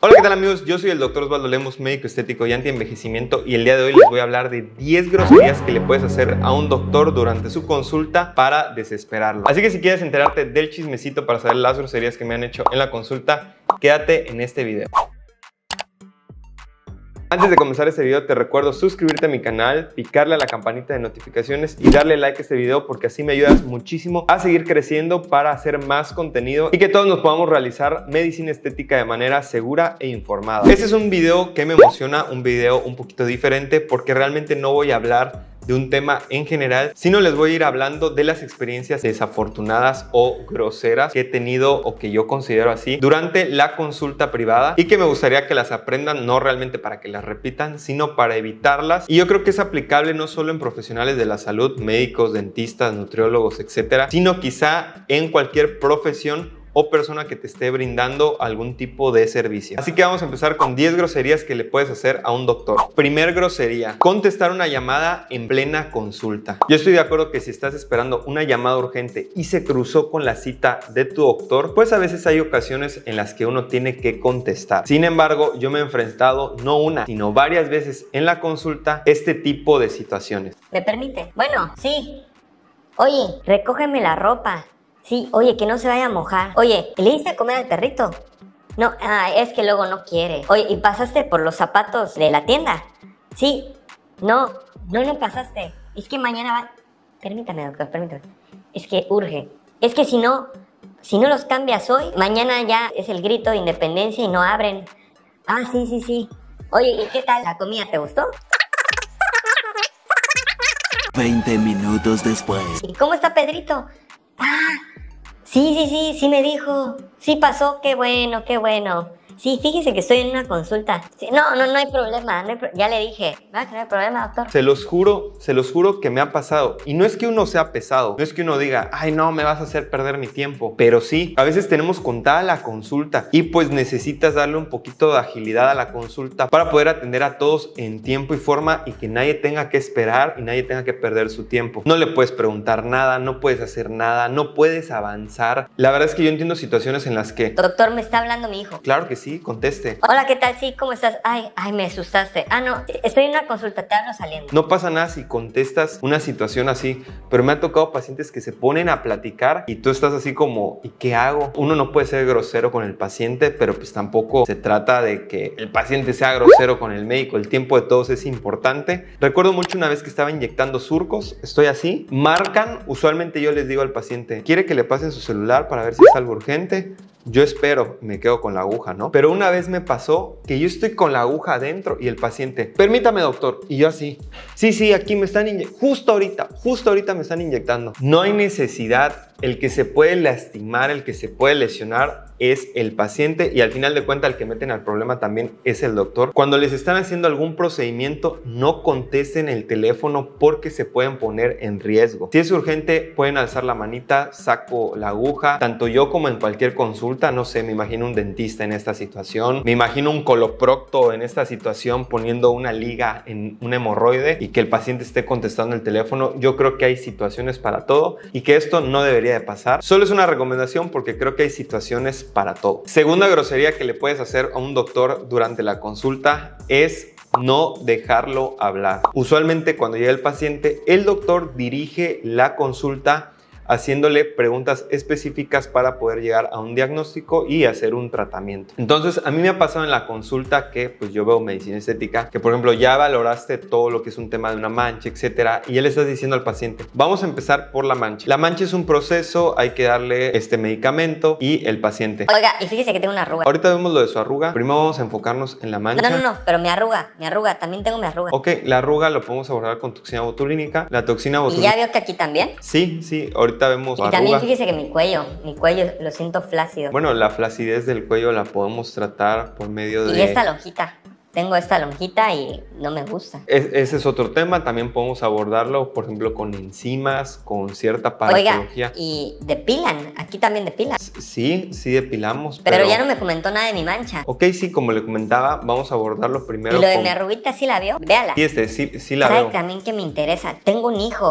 Hola, ¿qué tal amigos? Yo soy el Dr. Osvaldo Lemos, médico estético y anti-envejecimiento, y el día de hoy les voy a hablar de 10 groserías que le puedes hacer a un doctor durante su consulta para desesperarlo. Así que si quieres enterarte del chismecito para saber las groserías que me han hecho en la consulta, quédate en este video. Antes de comenzar este video te recuerdo suscribirte a mi canal, picarle a la campanita de notificaciones y darle like a este video porque así me ayudas muchísimo a seguir creciendo para hacer más contenido y que todos nos podamos realizar medicina estética de manera segura e informada. Este es un video que me emociona, un video un poquito diferente porque realmente no voy a hablar de un tema en general, sino les voy a ir hablando de las experiencias desafortunadas o groseras que he tenido o que yo considero así durante la consulta privada y que me gustaría que las aprendan, no realmente para que las repitan, sino para evitarlas. Y yo creo que es aplicable no solo en profesionales de la salud, médicos, dentistas, nutriólogos, etcétera, sino quizá en cualquier profesión o persona que te esté brindando algún tipo de servicio. Así que vamos a empezar con 10 groserías que le puedes hacer a un doctor. Primer grosería, contestar una llamada en plena consulta. Yo estoy de acuerdo que si estás esperando una llamada urgente y se cruzó con la cita de tu doctor, pues a veces hay ocasiones en las que uno tiene que contestar. Sin embargo, yo me he enfrentado no una, sino varias veces en la consulta este tipo de situaciones. ¿Me permite? Bueno, sí. Oye, recógeme la ropa. Sí, oye, que no se vaya a mojar. Oye, ¿le diste a comer al perrito? No, ah, es que luego no quiere. Oye, ¿y pasaste por los zapatos de la tienda? Sí. No, no le pasaste. Es que mañana va... Permítame, doctor, permítame. Es que urge. Es que si no, si no los cambias hoy, mañana ya es el grito de independencia y no abren. Ah, sí, sí, sí. Oye, ¿y qué tal la comida? ¿Te gustó? 20 minutos después. ¿Y cómo está Pedrito? Ah, Sí, sí, sí, sí me dijo. Sí pasó, qué bueno, qué bueno. Sí, fíjese que estoy en una consulta. no, no, no hay problema. ya le dije. No hay problema, doctor? Se los juro, se los juro que me ha pasado. Y no es que uno sea pesado, no es que uno diga, ay, no, me vas a hacer perder mi tiempo. Pero sí, a veces tenemos contada la consulta y pues necesitas darle un poquito de agilidad a la consulta para poder atender a todos en tiempo y forma y que nadie tenga que esperar y nadie tenga que perder su tiempo. No le puedes preguntar nada, no puedes hacer nada, no puedes avanzar. La verdad es que yo entiendo situaciones en las que... Doctor, me está hablando mi hijo. Claro que sí conteste. Hola, ¿qué tal? Sí, ¿cómo estás? Ay, ay, me asustaste. Ah, no, estoy en una consulta, te hablo saliendo. No pasa nada si contestas una situación así, pero me ha tocado pacientes que se ponen a platicar y tú estás así como, ¿y qué hago? Uno no puede ser grosero con el paciente, pero pues tampoco se trata de que el paciente sea grosero con el médico. El tiempo de todos es importante. Recuerdo mucho una vez que estaba inyectando surcos, estoy así, marcan, usualmente yo les digo al paciente, ¿quiere que le pasen su celular para ver si es algo urgente? Yo espero, me quedo con la aguja, ¿no? Pero una vez me pasó que yo estoy con la aguja adentro y el paciente, permítame doctor, y yo así, sí, sí, aquí me están inyectando, justo ahorita, justo ahorita me están inyectando. No hay necesidad, el que se puede lastimar, el que se puede lesionar, es el paciente y al final de cuentas el que meten al problema también es el doctor. Cuando les están haciendo algún procedimiento, no contesten el teléfono porque se pueden poner en riesgo. Si es urgente, pueden alzar la manita, saco la aguja, tanto yo como en cualquier consulta, no sé, me imagino un dentista en esta situación, me imagino un coloprocto en esta situación poniendo una liga en un hemorroide y que el paciente esté contestando el teléfono. Yo creo que hay situaciones para todo y que esto no debería de pasar. Solo es una recomendación porque creo que hay situaciones para todo. Segunda grosería que le puedes hacer a un doctor durante la consulta es no dejarlo hablar. Usualmente cuando llega el paciente, el doctor dirige la consulta haciéndole preguntas específicas para poder llegar a un diagnóstico y hacer un tratamiento. Entonces, a mí me ha pasado en la consulta que pues yo veo medicina estética, que por ejemplo ya valoraste todo lo que es un tema de una mancha, etcétera, y ya le estás diciendo al paciente, vamos a empezar por la mancha. La mancha es un proceso, hay que darle este medicamento y el paciente. Oiga, y fíjese que tengo una arruga. Ahorita vemos lo de su arruga. Primero vamos a enfocarnos en la mancha. No, no, no, pero mi arruga, mi arruga, también tengo mi arruga. Ok, la arruga lo podemos abordar con toxina botulínica. La toxina botulínica. ¿Y ya vio que aquí también? Sí, sí, ahorita vemos. Y también fíjese que mi cuello, mi cuello lo siento flácido. Bueno, la flacidez del cuello la podemos tratar por medio de. Y esta lonjita. Tengo esta lonjita y no me gusta. ese es otro tema, también podemos abordarlo, por ejemplo, con enzimas, con cierta patología. y depilan, aquí también depilan. Sí, sí depilamos. Pero, ya no me comentó nada de mi mancha. Ok, sí, como le comentaba, vamos a abordarlo primero. Y lo de mi arruguita sí la vio, véala. este, sí, sí la vio veo. también que me interesa, tengo un hijo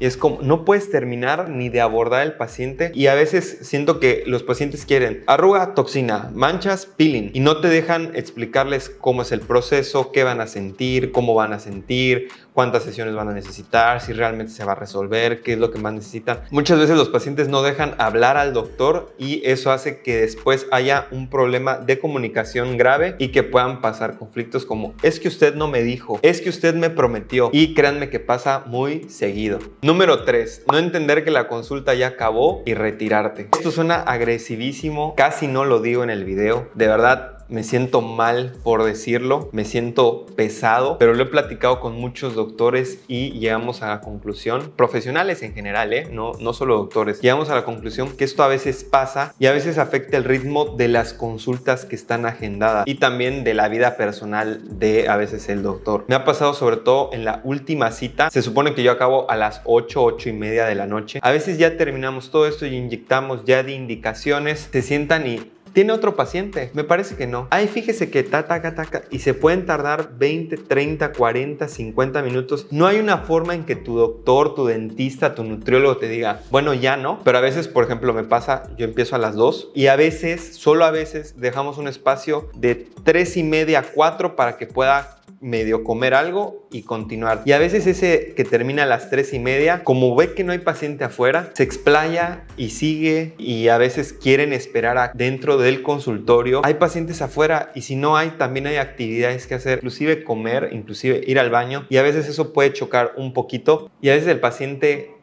es como no puedes terminar ni de abordar el paciente y a veces siento que los pacientes quieren arruga, toxina, manchas, peeling y no te dejan explicarles cómo es el proceso, qué van a sentir, cómo van a sentir, cuántas sesiones van a necesitar, si realmente se va a resolver, qué es lo que más necesitan. Muchas veces los pacientes no dejan hablar al doctor y eso hace que después haya un problema de comunicación grave y que puedan pasar conflictos como es que usted no me dijo, es que usted me prometió y créanme que pasa muy seguido. Número 3. No entender que la consulta ya acabó y retirarte. Esto suena agresivísimo, casi no lo digo en el video. De verdad, me siento mal por decirlo, me siento pesado, pero lo he platicado con muchos doctores y llegamos a la conclusión, profesionales en general, ¿eh? no, no solo doctores, llegamos a la conclusión que esto a veces pasa y a veces afecta el ritmo de las consultas que están agendadas y también de la vida personal de a veces el doctor. Me ha pasado sobre todo en la última cita, se supone que yo acabo a las 8, 8 y media de la noche, a veces ya terminamos todo esto y inyectamos ya de indicaciones, se sientan y ¿Tiene otro paciente? Me parece que no. Ahí fíjese que ta, ta, ta, y se pueden tardar 20, 30, 40, 50 minutos. No hay una forma en que tu doctor, tu dentista, tu nutriólogo te diga, bueno, ya no. Pero a veces, por ejemplo, me pasa, yo empiezo a las 2 y a veces, solo a veces, dejamos un espacio de 3 y media a 4 para que pueda medio comer algo y continuar. Y a veces ese que termina a las tres y media, como ve que no hay paciente afuera, se explaya y sigue y a veces quieren esperar dentro del consultorio. Hay pacientes afuera y si no hay, también hay actividades que hacer, inclusive comer, inclusive ir al baño y a veces eso puede chocar un poquito y a veces el paciente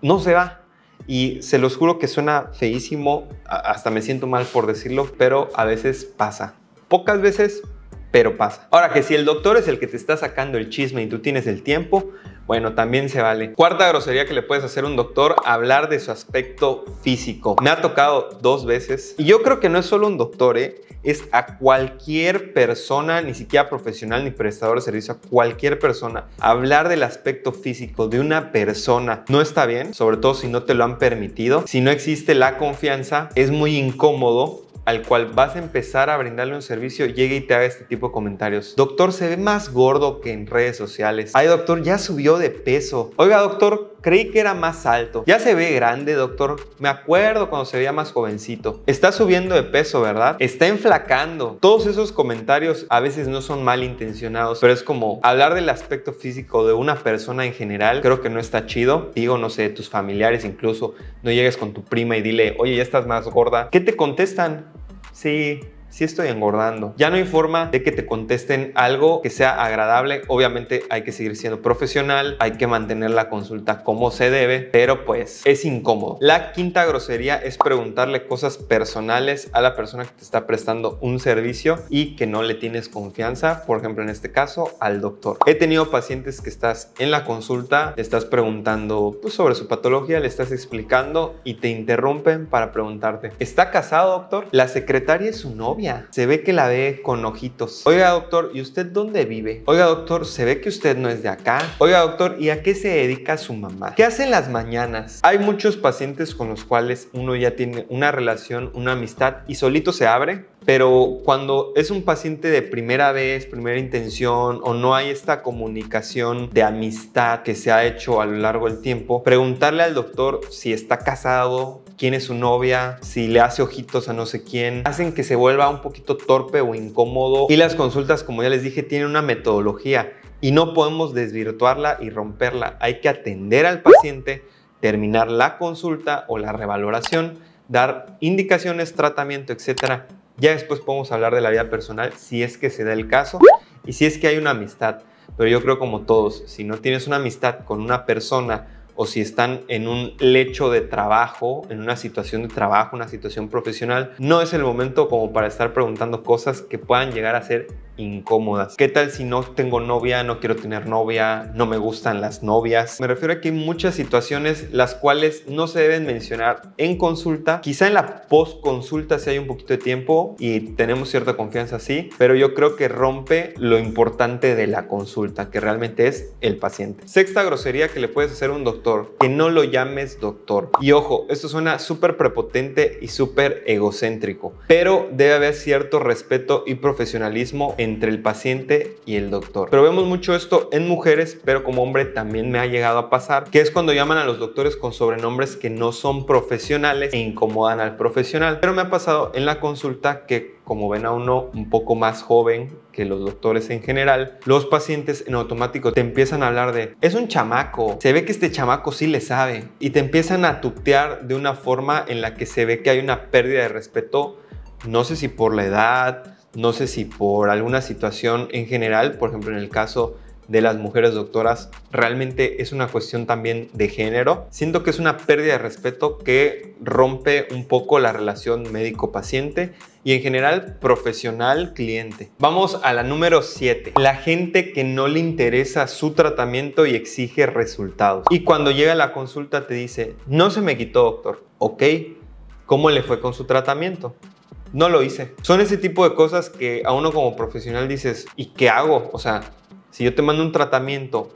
no se va. Y se los juro que suena feísimo, hasta me siento mal por decirlo, pero a veces pasa. Pocas veces, pero pasa. Ahora que si el doctor es el que te está sacando el chisme y tú tienes el tiempo, bueno, también se vale. Cuarta grosería que le puedes hacer a un doctor, hablar de su aspecto físico. Me ha tocado dos veces y yo creo que no es solo un doctor, ¿eh? es a cualquier persona, ni siquiera profesional ni prestador de servicio, a cualquier persona. Hablar del aspecto físico de una persona no está bien, sobre todo si no te lo han permitido. Si no existe la confianza, es muy incómodo al cual vas a empezar a brindarle un servicio llegue y te haga este tipo de comentarios. Doctor, se ve más gordo que en redes sociales. Ay, doctor, ya subió de peso. Oiga, doctor, creí que era más alto. Ya se ve grande, doctor. Me acuerdo cuando se veía más jovencito. Está subiendo de peso, ¿verdad? Está enflacando. Todos esos comentarios a veces no son malintencionados, pero es como hablar del aspecto físico de una persona en general. Creo que no está chido. Digo, no sé, tus familiares incluso. No llegues con tu prima y dile, oye, ya estás más gorda. ¿Qué te contestan? Sí, si sí estoy engordando. Ya no hay forma de que te contesten algo que sea agradable. Obviamente hay que seguir siendo profesional, hay que mantener la consulta como se debe, pero pues es incómodo. La quinta grosería es preguntarle cosas personales a la persona que te está prestando un servicio y que no le tienes confianza, por ejemplo en este caso al doctor. He tenido pacientes que estás en la consulta, le estás preguntando pues, sobre su patología, le estás explicando y te interrumpen para preguntarte, ¿está casado doctor? ¿La secretaria es su novia? Se ve que la ve con ojitos. Oiga, doctor, ¿y usted dónde vive? Oiga, doctor, se ve que usted no es de acá. Oiga, doctor, ¿y a qué se dedica su mamá? ¿Qué hacen las mañanas? Hay muchos pacientes con los cuales uno ya tiene una relación, una amistad y solito se abre pero cuando es un paciente de primera vez, primera intención, o no hay esta comunicación de amistad que se ha hecho a lo largo del tiempo, preguntarle al doctor si está casado, quién es su novia, si le hace ojitos a no sé quién, hacen que se vuelva un poquito torpe o incómodo. Y las consultas, como ya les dije, tienen una metodología y no podemos desvirtuarla y romperla. Hay que atender al paciente, terminar la consulta o la revaloración, dar indicaciones, tratamiento, etcétera ya después podemos hablar de la vida personal si es que se da el caso y si es que hay una amistad. Pero yo creo como todos, si no tienes una amistad con una persona o si están en un lecho de trabajo, en una situación de trabajo, una situación profesional, no es el momento como para estar preguntando cosas que puedan llegar a ser incómodas. ¿Qué tal si no tengo novia, no quiero tener novia, no me gustan las novias? Me refiero a que hay muchas situaciones las cuales no se deben mencionar en consulta. Quizá en la post consulta si hay un poquito de tiempo y tenemos cierta confianza sí, pero yo creo que rompe lo importante de la consulta, que realmente es el paciente. Sexta grosería que le puedes hacer a un doctor, que no lo llames doctor. Y ojo, esto suena súper prepotente y súper egocéntrico, pero debe haber cierto respeto y profesionalismo entre el paciente y el doctor. Pero vemos mucho esto en mujeres, pero como hombre también me ha llegado a pasar, que es cuando llaman a los doctores con sobrenombres que no son profesionales e incomodan al profesional. Pero me ha pasado en la consulta que como ven a uno un poco más joven que los doctores en general, los pacientes en automático te empiezan a hablar de, es un chamaco, se ve que este chamaco sí le sabe, y te empiezan a tutear de una forma en la que se ve que hay una pérdida de respeto, no sé si por la edad, no sé si por alguna situación en general, por ejemplo en el caso de las mujeres doctoras, realmente es una cuestión también de género. Siento que es una pérdida de respeto que rompe un poco la relación médico-paciente y en general profesional-cliente. Vamos a la número 7, la gente que no le interesa su tratamiento y exige resultados. Y cuando llega a la consulta te dice, no se me quitó doctor, ok, ¿cómo le fue con su tratamiento? no lo hice. Son ese tipo de cosas que a uno como profesional dices, ¿y qué hago? O sea, si yo te mando un tratamiento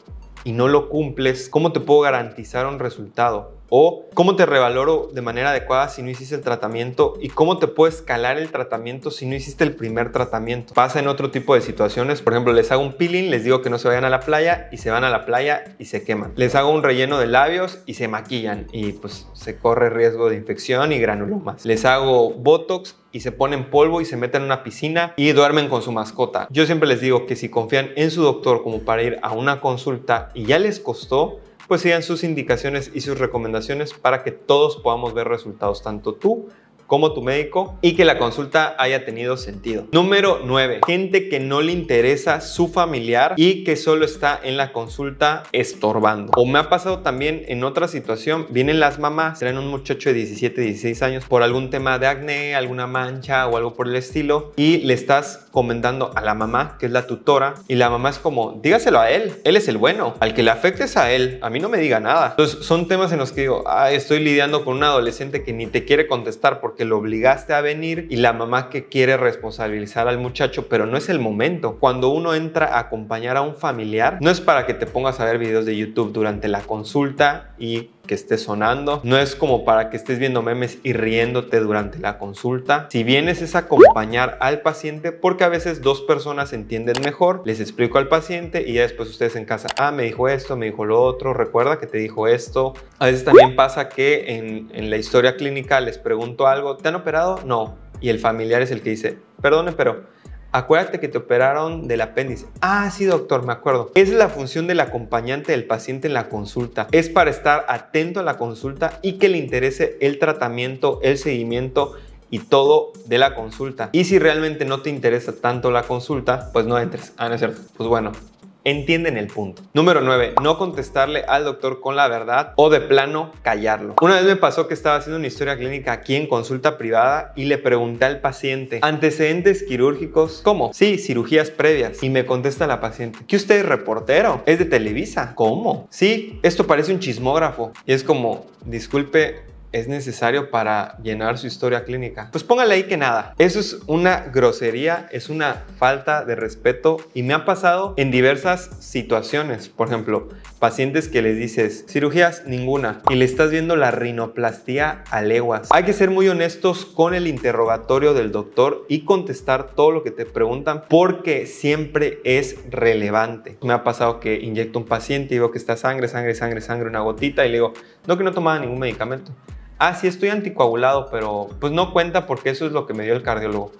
y no lo cumples, ¿cómo te puedo garantizar un resultado? o cómo te revaloro de manera adecuada si no hiciste el tratamiento y cómo te puedo escalar el tratamiento si no hiciste el primer tratamiento. Pasa en otro tipo de situaciones, por ejemplo, les hago un peeling, les digo que no se vayan a la playa y se van a la playa y se queman. Les hago un relleno de labios y se maquillan y pues se corre riesgo de infección y granulomas. Les hago botox y se ponen polvo y se meten en una piscina y duermen con su mascota. Yo siempre les digo que si confían en su doctor como para ir a una consulta y ya les costó, pues sigan sus indicaciones y sus recomendaciones para que todos podamos ver resultados, tanto tú como tu médico y que la consulta haya tenido sentido. Número 9. Gente que no le interesa su familiar y que solo está en la consulta estorbando. O me ha pasado también en otra situación, vienen las mamás, traen un muchacho de 17, 16 años por algún tema de acné, alguna mancha o algo por el estilo y le estás comentando a la mamá, que es la tutora, y la mamá es como, dígaselo a él, él es el bueno, al que le afectes a él, a mí no me diga nada. Entonces son temas en los que digo, ah, estoy lidiando con un adolescente que ni te quiere contestar porque que lo obligaste a venir y la mamá que quiere responsabilizar al muchacho, pero no es el momento. Cuando uno entra a acompañar a un familiar, no es para que te pongas a ver videos de YouTube durante la consulta y que esté sonando. No es como para que estés viendo memes y riéndote durante la consulta. Si vienes es acompañar al paciente porque a veces dos personas entienden mejor, les explico al paciente y ya después ustedes en casa, ah, me dijo esto, me dijo lo otro, recuerda que te dijo esto. A veces también pasa que en, en la historia clínica les pregunto algo, ¿te han operado? No. Y el familiar es el que dice, perdone, pero Acuérdate que te operaron del apéndice. Ah, sí, doctor, me acuerdo. es la función del acompañante del paciente en la consulta. Es para estar atento a la consulta y que le interese el tratamiento, el seguimiento y todo de la consulta. Y si realmente no te interesa tanto la consulta, pues no entres. Ah, no es cierto. Pues bueno, entienden el punto. Número 9. No contestarle al doctor con la verdad o de plano callarlo. Una vez me pasó que estaba haciendo una historia clínica aquí en consulta privada y le pregunté al paciente, antecedentes quirúrgicos, ¿cómo? Sí, cirugías previas. Y me contesta la paciente, ¿que usted es reportero? ¿Es de Televisa? ¿Cómo? Sí, esto parece un chismógrafo. Y es como, disculpe, es necesario para llenar su historia clínica. Pues póngale ahí que nada. Eso es una grosería, es una falta de respeto y me ha pasado en diversas situaciones. Por ejemplo, pacientes que les dices cirugías ninguna y le estás viendo la rinoplastía a leguas. Hay que ser muy honestos con el interrogatorio del doctor y contestar todo lo que te preguntan porque siempre es relevante. Me ha pasado que inyecto un paciente y veo que está sangre, sangre, sangre, sangre, una gotita y le digo, no que no tomaba ningún medicamento ah, sí estoy anticoagulado, pero pues no cuenta porque eso es lo que me dio el cardiólogo.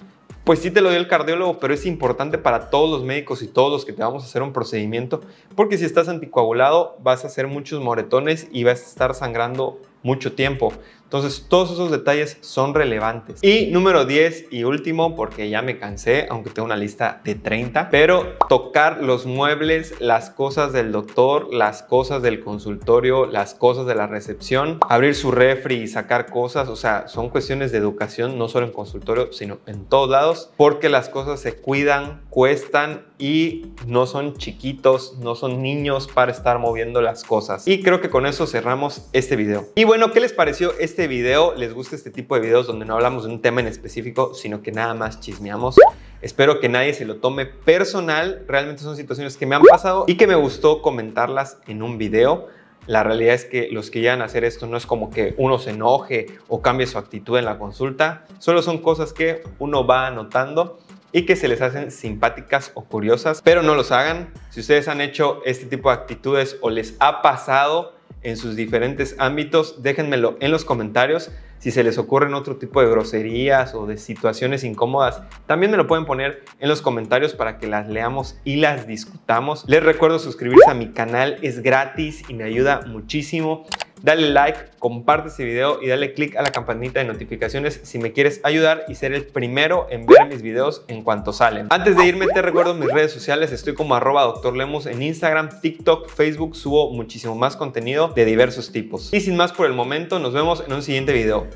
Pues sí te lo dio el cardiólogo, pero es importante para todos los médicos y todos los que te vamos a hacer un procedimiento, porque si estás anticoagulado vas a hacer muchos moretones y vas a estar sangrando mucho tiempo. Entonces, todos esos detalles son relevantes. Y número 10 y último, porque ya me cansé, aunque tengo una lista de 30, pero tocar los muebles, las cosas del doctor, las cosas del consultorio, las cosas de la recepción, abrir su refri y sacar cosas, o sea, son cuestiones de educación, no solo en consultorio, sino en todos lados, porque las cosas se cuidan, cuestan y no son chiquitos, no son niños para estar moviendo las cosas. Y creo que con eso cerramos este video. Y bueno, ¿qué les pareció este este video, les gusta este tipo de videos donde no hablamos de un tema en específico, sino que nada más chismeamos. Espero que nadie se lo tome personal. Realmente son situaciones que me han pasado y que me gustó comentarlas en un video. La realidad es que los que llegan a hacer esto no es como que uno se enoje o cambie su actitud en la consulta, solo son cosas que uno va anotando y que se les hacen simpáticas o curiosas, pero no los hagan. Si ustedes han hecho este tipo de actitudes o les ha pasado en sus diferentes ámbitos. Déjenmelo en los comentarios. Si se les ocurren otro tipo de groserías o de situaciones incómodas, también me lo pueden poner en los comentarios para que las leamos y las discutamos. Les recuerdo suscribirse a mi canal, es gratis y me ayuda muchísimo. Dale like, comparte este video y dale click a la campanita de notificaciones si me quieres ayudar y ser el primero en ver mis videos en cuanto salen. Antes de irme te recuerdo mis redes sociales, estoy como arroba doctor en Instagram, TikTok, Facebook, subo muchísimo más contenido de diversos tipos. Y sin más por el momento, nos vemos en un siguiente video.